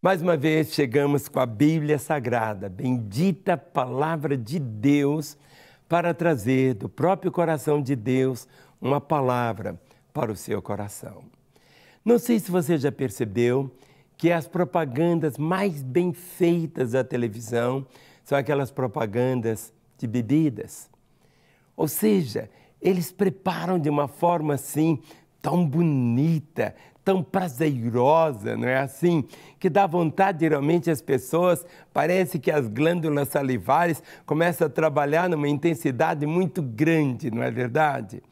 Mais uma vez chegamos com a Bíblia Sagrada, bendita palavra de Deus, para trazer do próprio coração de Deus uma palavra para o seu coração. Não sei se você já percebeu que as propagandas mais bem feitas da televisão são aquelas propagandas de bebidas. Ou seja, eles preparam de uma forma assim tão bonita, tão prazerosa, não é assim? Que dá vontade, geralmente, às pessoas, parece que as glândulas salivares começam a trabalhar numa intensidade muito grande, não é verdade?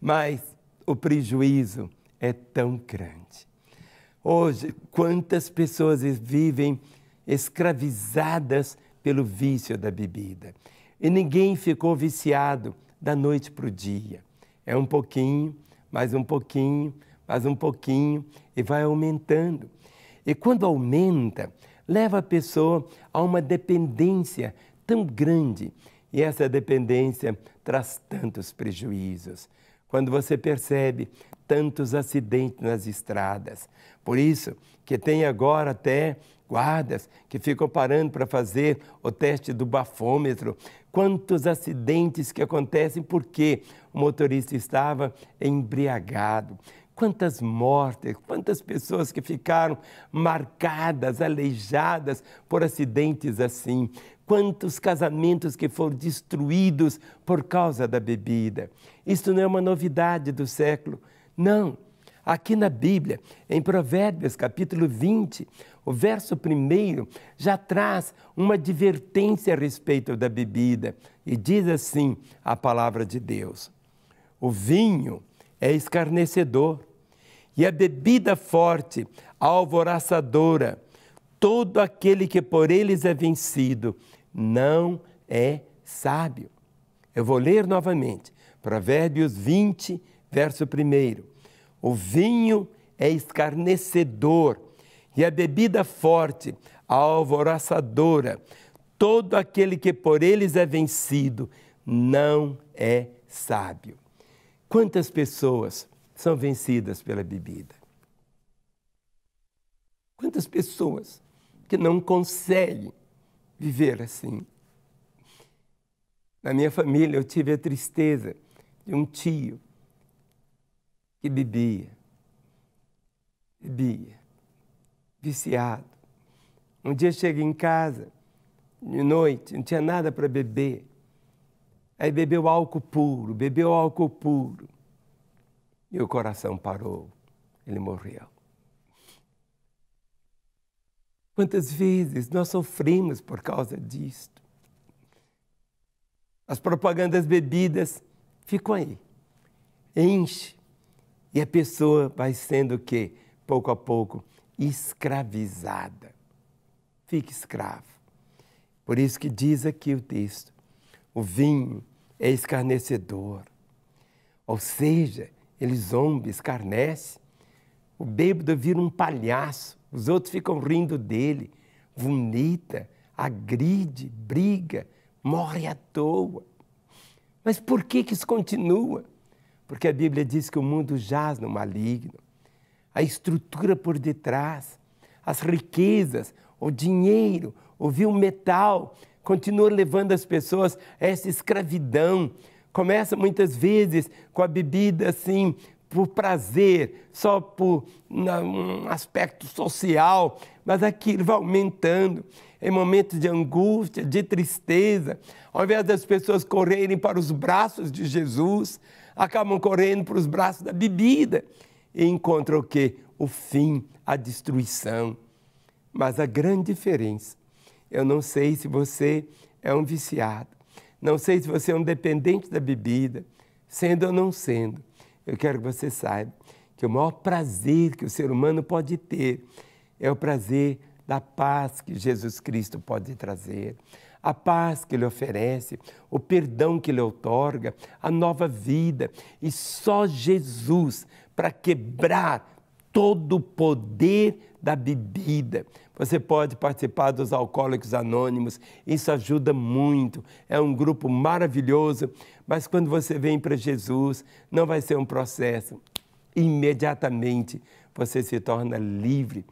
Mas o prejuízo é tão grande. Hoje, quantas pessoas vivem escravizadas pelo vício da bebida? E ninguém ficou viciado da noite para o dia. É um pouquinho, mais um pouquinho, faz um pouquinho e vai aumentando. E quando aumenta, leva a pessoa a uma dependência tão grande e essa dependência traz tantos prejuízos. Quando você percebe tantos acidentes nas estradas, por isso que tem agora até guardas que ficam parando para fazer o teste do bafômetro quantos acidentes que acontecem porque o motorista estava embriagado. Quantas mortes, quantas pessoas que ficaram marcadas, aleijadas por acidentes assim. Quantos casamentos que foram destruídos por causa da bebida. Isso não é uma novidade do século. Não, Aqui na Bíblia, em Provérbios capítulo 20, o verso 1 já traz uma advertência a respeito da bebida e diz assim a palavra de Deus: O vinho é escarnecedor e a bebida forte, alvoraçadora. Todo aquele que por eles é vencido não é sábio. Eu vou ler novamente, Provérbios 20, verso 1. O vinho é escarnecedor e a bebida forte, a alvoraçadora. Todo aquele que por eles é vencido não é sábio. Quantas pessoas são vencidas pela bebida? Quantas pessoas que não conseguem viver assim? Na minha família, eu tive a tristeza de um tio que bebia, bebia, viciado. Um dia chega em casa, de noite, não tinha nada para beber. Aí bebeu álcool puro, bebeu álcool puro. E o coração parou, ele morreu. Quantas vezes nós sofremos por causa disto? As propagandas bebidas ficam aí. Enche e a pessoa vai sendo o quê? Pouco a pouco escravizada. Fica escravo. Por isso que diz aqui o texto: o vinho é escarnecedor. Ou seja, ele zomba, escarnece. O bêbado vira um palhaço, os outros ficam rindo dele, vomita, agride, briga, morre à toa. Mas por que, que isso continua? porque a Bíblia diz que o mundo jaz no maligno. A estrutura por detrás, as riquezas, o dinheiro, o vil metal, continua levando as pessoas a essa escravidão. Começa muitas vezes com a bebida assim, por prazer, só por um aspecto social, mas aquilo vai aumentando em momentos de angústia, de tristeza. Ao invés das pessoas correrem para os braços de Jesus, acabam correndo para os braços da bebida e encontram o quê? O fim, a destruição. Mas a grande diferença, eu não sei se você é um viciado, não sei se você é um dependente da bebida, sendo ou não sendo, eu quero que você saiba que o maior prazer que o ser humano pode ter é o prazer da paz que Jesus Cristo pode trazer, a paz que Ele oferece, o perdão que Ele otorga, a nova vida. E só Jesus, para quebrar todo o poder da bebida. Você pode participar dos Alcoólicos Anônimos, isso ajuda muito. É um grupo maravilhoso, mas quando você vem para Jesus, não vai ser um processo. Imediatamente você se torna livre,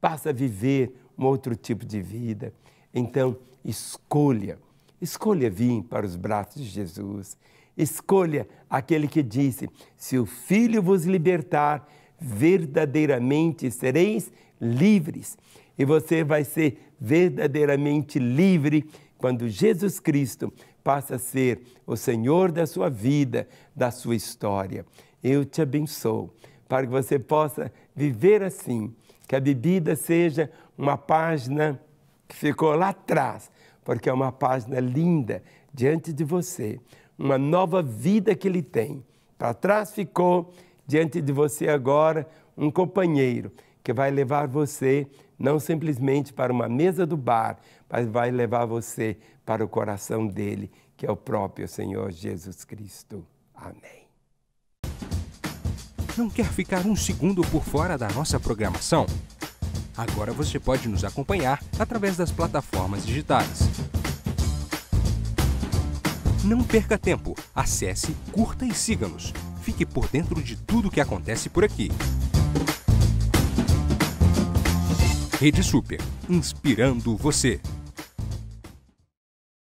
passa a viver um outro tipo de vida. Então, escolha, escolha vir para os braços de Jesus. Escolha aquele que disse: Se o Filho vos libertar, verdadeiramente sereis livres. E você vai ser verdadeiramente livre quando Jesus Cristo passa a ser o Senhor da sua vida, da sua história. Eu te abençoo para que você possa viver assim, que a bebida seja uma página que ficou lá atrás, porque é uma página linda diante de você, uma nova vida que ele tem. Para trás ficou diante de você agora um companheiro que vai levar você não simplesmente para uma mesa do bar, mas vai levar você para o coração dele, que é o próprio Senhor Jesus Cristo. Amém. Não quer ficar um segundo por fora da nossa programação? Agora você pode nos acompanhar através das plataformas digitais não perca tempo, acesse, curta e siga-nos. Fique por dentro de tudo o que acontece por aqui. Rede Super, inspirando você.